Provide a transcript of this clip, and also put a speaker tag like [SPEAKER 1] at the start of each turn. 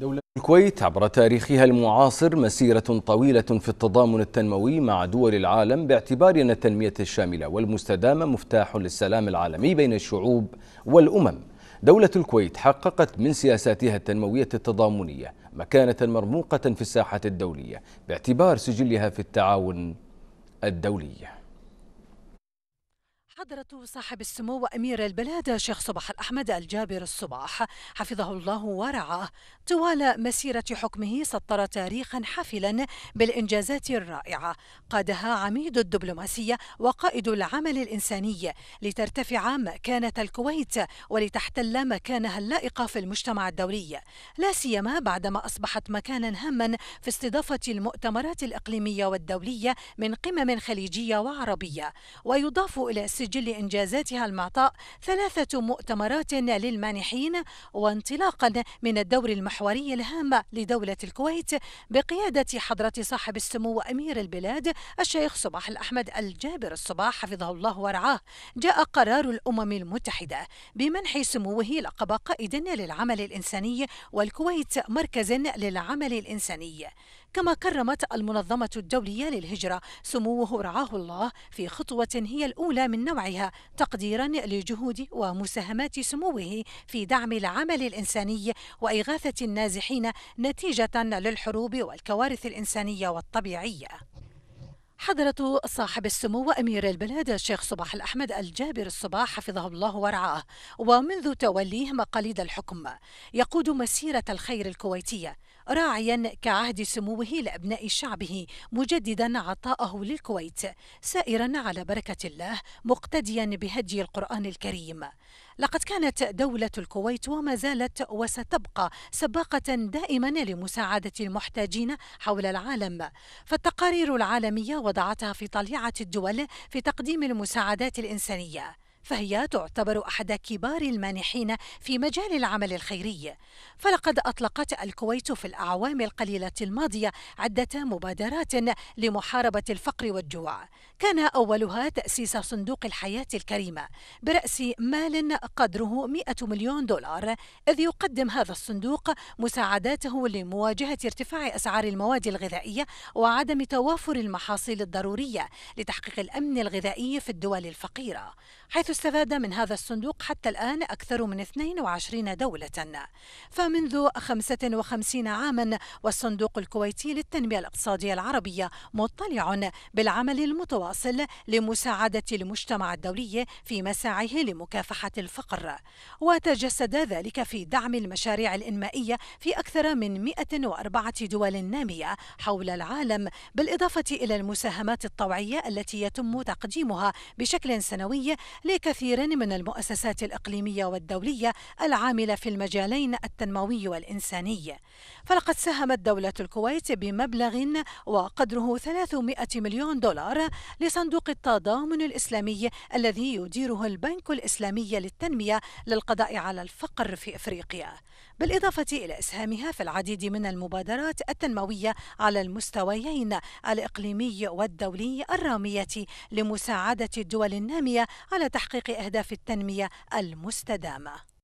[SPEAKER 1] دولة الكويت عبر تاريخها المعاصر مسيرة طويلة في التضامن التنموي مع دول العالم باعتبار أن التنمية الشاملة والمستدامة مفتاح للسلام العالمي بين الشعوب والأمم دولة الكويت حققت من سياساتها التنموية التضامنية مكانة مرموقة في الساحة الدولية باعتبار سجلها في التعاون الدولي حضرة صاحب السمو وأمير البلاد شيخ صباح الأحمد الجابر الصباح حفظه الله ورعاه طوال مسيرة حكمه سطر تاريخا حافلا بالإنجازات الرائعة قادها عميد الدبلوماسية وقائد العمل الإنساني لترتفع مكانة الكويت ولتحتل مكانها اللائقة في المجتمع الدولي لا سيما بعدما أصبحت مكانا هاما في استضافة المؤتمرات الإقليمية والدولية من قمم خليجية وعربية ويضاف إلى السجن سجل إنجازاتها المعطاء ثلاثة مؤتمرات للمانحين وانطلاقا من الدور المحوري الهام لدولة الكويت بقيادة حضرة صاحب السمو أمير البلاد الشيخ صباح الأحمد الجابر الصباح حفظه الله ورعاه جاء قرار الأمم المتحدة بمنح سموه لقب قائد للعمل الإنساني والكويت مركز للعمل الإنساني كما كرمت المنظمة الدولية للهجرة سموه رعاه الله في خطوة هي الأولى من نوعها تقديرا لجهود ومساهمات سموه في دعم العمل الإنساني وإغاثة النازحين نتيجة للحروب والكوارث الإنسانية والطبيعية حضرة صاحب السمو أمير البلاد الشيخ صباح الأحمد الجابر الصباح حفظه الله ورعاه ومنذ توليه مقاليد الحكم يقود مسيرة الخير الكويتية راعيا كعهد سموه لأبناء شعبه مجددا عطاءه للكويت سائرا على بركة الله مقتديا بهدي القرآن الكريم لقد كانت دولة الكويت وما زالت وستبقى سباقة دائما لمساعدة المحتاجين حول العالم، فالتقارير العالمية وضعتها في طليعة الدول في تقديم المساعدات الإنسانية. فهي تعتبر احد كبار المانحين في مجال العمل الخيري فلقد اطلقت الكويت في الاعوام القليله الماضيه عده مبادرات لمحاربه الفقر والجوع كان اولها تاسيس صندوق الحياه الكريمه براس مال قدره 100 مليون دولار اذ يقدم هذا الصندوق مساعداته لمواجهه ارتفاع اسعار المواد الغذائيه وعدم توافر المحاصيل الضروريه لتحقيق الامن الغذائي في الدول الفقيره حيث حيث استفاد من هذا الصندوق حتى الآن أكثر من 22 دولة فمنذ 55 عاما والصندوق الكويتي للتنمية الاقتصادية العربية مطلع بالعمل المتواصل لمساعدة المجتمع الدولي في مساعيه لمكافحة الفقر وتجسد ذلك في دعم المشاريع الإنمائية في أكثر من 104 دول نامية حول العالم بالإضافة إلى المساهمات الطوعية التي يتم تقديمها بشكل سنوي لكثير من المؤسسات الإقليمية والدولية العاملة في المجالين التنموي والإنساني فلقد ساهمت دولة الكويت بمبلغ وقدره 300 مليون دولار لصندوق التضامن الإسلامي الذي يديره البنك الإسلامي للتنمية للقضاء على الفقر في إفريقيا بالإضافة إلى إسهامها في العديد من المبادرات التنموية على المستويين الإقليمي والدولي الرامية لمساعدة الدول النامية على تحقيق تحقيق أهداف التنمية المستدامة